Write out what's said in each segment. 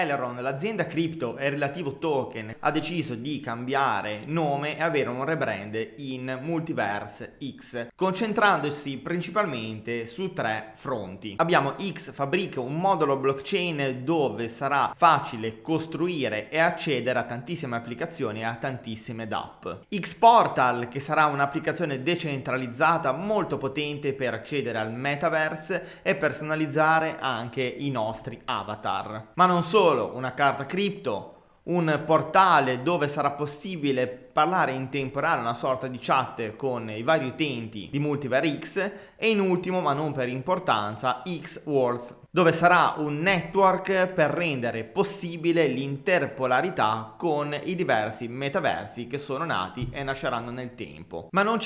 Elron, l'azienda crypto e relativo token, ha deciso di cambiare nome e avere un rebrand in Multiverse X, concentrandosi principalmente su tre fronti. Abbiamo X Fabrica, un modulo blockchain dove sarà facile costruire e accedere a tantissime applicazioni e a tantissime DApp. X Portal, che sarà un'applicazione decentralizzata molto potente per accedere al metaverse e personalizzare anche i nostri avatar. Ma non solo solo una carta cripto, un portale dove sarà possibile parlare in temporale una sorta di chat con i vari utenti di Multiver X e in ultimo, ma non per importanza, X Worlds, dove sarà un network per rendere possibile l'interpolarità con i diversi metaversi che sono nati e nasceranno nel tempo. Ma non,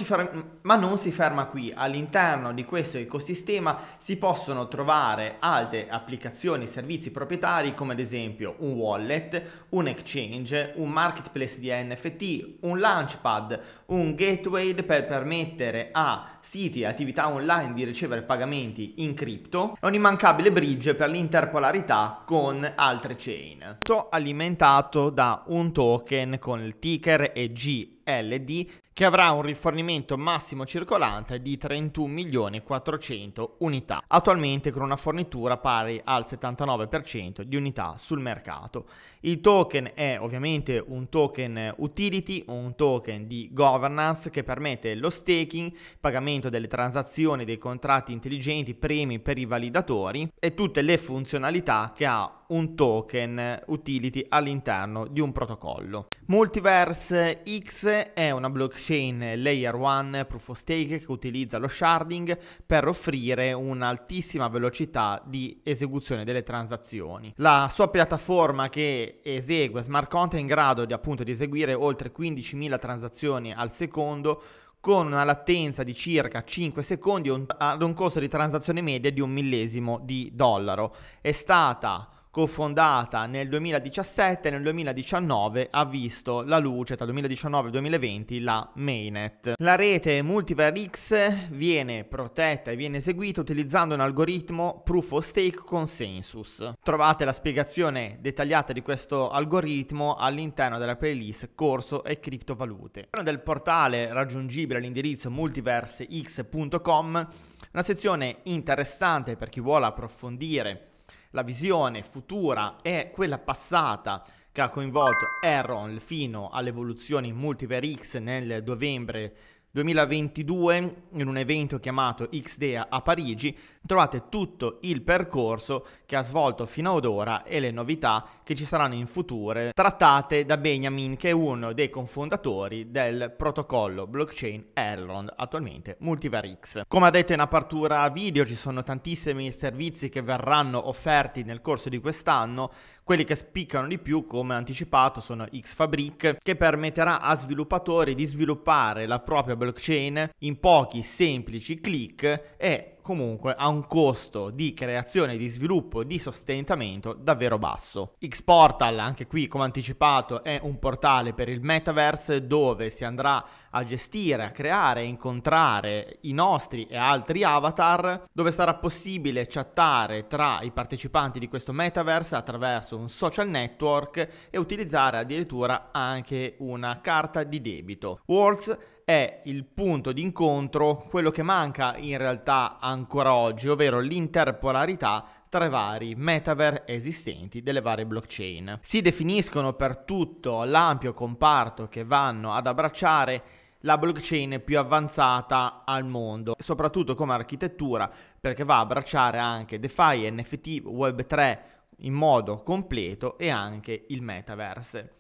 ma non si ferma qui, all'interno di questo ecosistema si possono trovare altre applicazioni e servizi proprietari come ad esempio un wallet, un exchange, un marketplace di NFT, un launchpad, un gateway per permettere a siti e attività online di ricevere pagamenti in cripto e un immancabile bridge per l'interpolarità con altre chain. Tutto alimentato da un token con il ticker EGLD che avrà un rifornimento massimo circolante di 31.400 unità, attualmente con una fornitura pari al 79% di unità sul mercato. Il token è ovviamente un token utility, un token di governance che permette lo staking, pagamento delle transazioni, dei contratti intelligenti, premi per i validatori e tutte le funzionalità che ha un token utility all'interno di un protocollo. Multiverse X è una blockchain layer 1 proof of stake che utilizza lo sharding per offrire un'altissima velocità di esecuzione delle transazioni. La sua piattaforma che esegue smart contract è in grado di appunto di eseguire oltre 15.000 transazioni al secondo con una latenza di circa 5 secondi ad un costo di transazione media di un millesimo di dollaro. È stata cofondata nel 2017 e nel 2019 ha visto la luce tra 2019 e 2020 la mainnet. La rete Multiverse X viene protetta e viene eseguita utilizzando un algoritmo proof of stake consensus. Trovate la spiegazione dettagliata di questo algoritmo all'interno della playlist corso e criptovalute. All'interno del portale raggiungibile all'indirizzo multiversex.com una sezione interessante per chi vuole approfondire la visione futura e quella passata che ha coinvolto Aaron fino all'evoluzione in Multiverse X nel novembre 2022 in un evento chiamato XDEA a Parigi trovate tutto il percorso che ha svolto fino ad ora e le novità che ci saranno in futuro trattate da Benjamin che è uno dei cofondatori del protocollo blockchain Elrond attualmente Multiverix. Come ha detto in apertura video ci sono tantissimi servizi che verranno offerti nel corso di quest'anno quelli che spiccano di più come anticipato sono Xfabric che permetterà a sviluppatori di sviluppare la propria blockchain in pochi semplici click e comunque a un costo di creazione, di sviluppo, di sostentamento davvero basso. Xportal, anche qui come anticipato, è un portale per il metaverse dove si andrà a gestire, a creare e incontrare i nostri e altri avatar, dove sarà possibile chattare tra i partecipanti di questo metaverse attraverso un social network e utilizzare addirittura anche una carta di debito. Worlds è il punto d'incontro, quello che manca in realtà ancora oggi, ovvero l'interpolarità tra i vari metaver esistenti delle varie blockchain. Si definiscono per tutto l'ampio comparto che vanno ad abbracciare la blockchain più avanzata al mondo, soprattutto come architettura, perché va a abbracciare anche DeFi, NFT, Web3 in modo completo e anche il metaverse.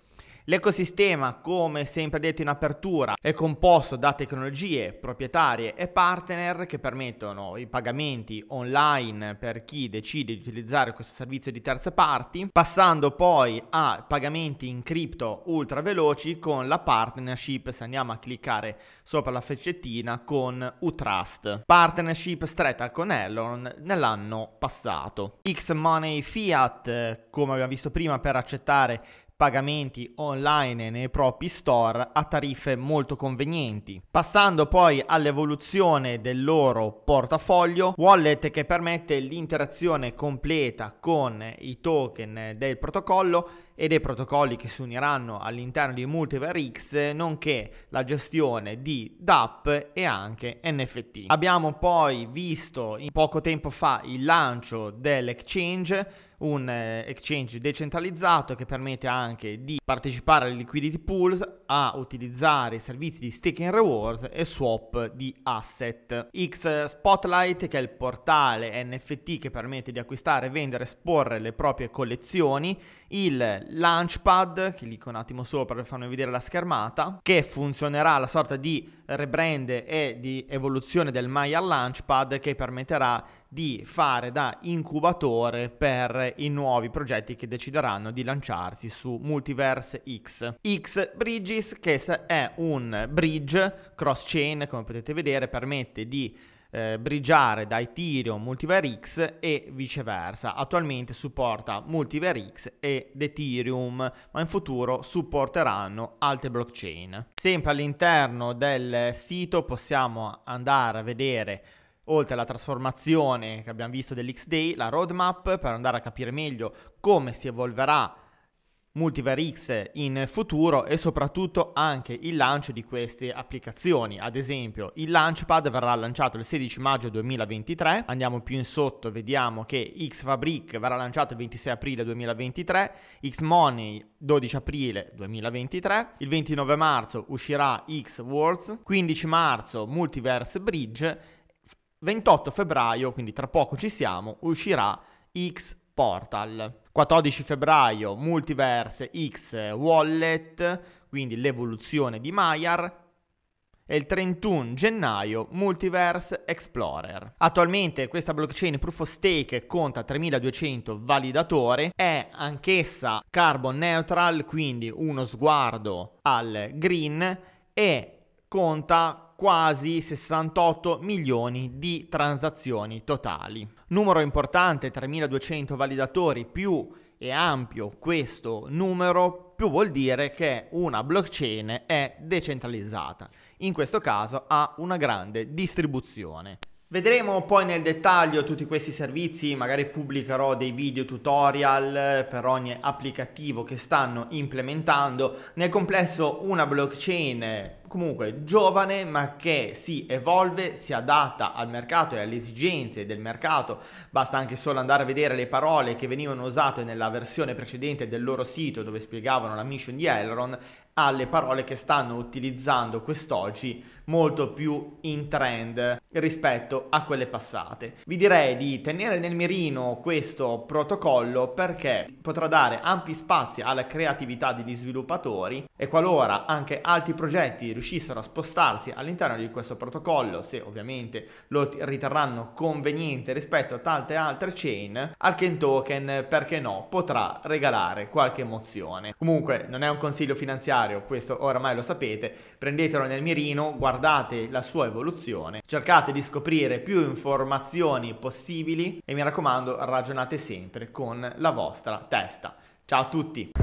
L'ecosistema, come sempre detto in apertura, è composto da tecnologie proprietarie e partner che permettono i pagamenti online per chi decide di utilizzare questo servizio di terze parti, passando poi a pagamenti in cripto ultra veloci con la partnership, se andiamo a cliccare sopra la freccettina, con Utrust. Partnership stretta con Elon nell'anno passato. X Money Fiat, come abbiamo visto prima, per accettare pagamenti online nei propri store a tariffe molto convenienti. Passando poi all'evoluzione del loro portafoglio, wallet che permette l'interazione completa con i token del protocollo e dei protocolli che si uniranno all'interno di Multiverse X, nonché la gestione di DAP e anche NFT. Abbiamo poi visto poco tempo fa il lancio dell'exchange un eh, exchange decentralizzato che permette anche di partecipare alle liquidity pools, a utilizzare i servizi di staking rewards e swap di asset. X Spotlight che è il portale NFT che permette di acquistare, vendere, e esporre le proprie collezioni, il Launchpad, clicco un attimo sopra per farmi vedere la schermata, che funzionerà la sorta di rebrand e di evoluzione del Maya Launchpad che permetterà di fare da incubatore per i nuovi progetti che decideranno di lanciarsi su Multiverse X. X Bridges che è un bridge cross-chain, come potete vedere, permette di eh, brigiare da Ethereum Multiver X e viceversa. Attualmente supporta Multiver X ed Ethereum, ma in futuro supporteranno altre blockchain. Sempre all'interno del sito possiamo andare a vedere oltre alla trasformazione che abbiamo visto dell'X-Day, la roadmap per andare a capire meglio come si evolverà Multiver X in futuro e soprattutto anche il lancio di queste applicazioni. Ad esempio, il Launchpad verrà lanciato il 16 maggio 2023. Andiamo più in sotto, vediamo che X Fabric verrà lanciato il 26 aprile 2023, X Money 12 aprile 2023, il 29 marzo uscirà X Worlds, 15 marzo Multiverse Bridge, 28 febbraio, quindi tra poco ci siamo, uscirà X Portal. 14 febbraio, Multiverse X Wallet, quindi l'evoluzione di Maiar, e il 31 gennaio Multiverse Explorer. Attualmente questa blockchain Proof of Stake conta 3200 validatori, è anch'essa carbon neutral, quindi uno sguardo al green e conta quasi 68 milioni di transazioni totali. Numero importante, 3.200 validatori più è ampio questo numero, più vuol dire che una blockchain è decentralizzata. In questo caso ha una grande distribuzione. Vedremo poi nel dettaglio tutti questi servizi, magari pubblicherò dei video tutorial per ogni applicativo che stanno implementando. Nel complesso una blockchain comunque giovane ma che si evolve, si adatta al mercato e alle esigenze del mercato. Basta anche solo andare a vedere le parole che venivano usate nella versione precedente del loro sito dove spiegavano la mission di Elron alle parole che stanno utilizzando quest'oggi molto più in trend rispetto a quelle passate. Vi direi di tenere nel mirino questo protocollo perché potrà dare ampi spazi alla creatività degli sviluppatori e qualora anche altri progetti riuscissero a spostarsi all'interno di questo protocollo, se ovviamente lo riterranno conveniente rispetto a tante altre chain, Alken Token, perché no, potrà regalare qualche emozione. Comunque non è un consiglio finanziario, questo oramai lo sapete, prendetelo nel mirino, guardate la sua evoluzione, cercate di scoprire più informazioni possibili e mi raccomando ragionate sempre con la vostra testa. Ciao a tutti!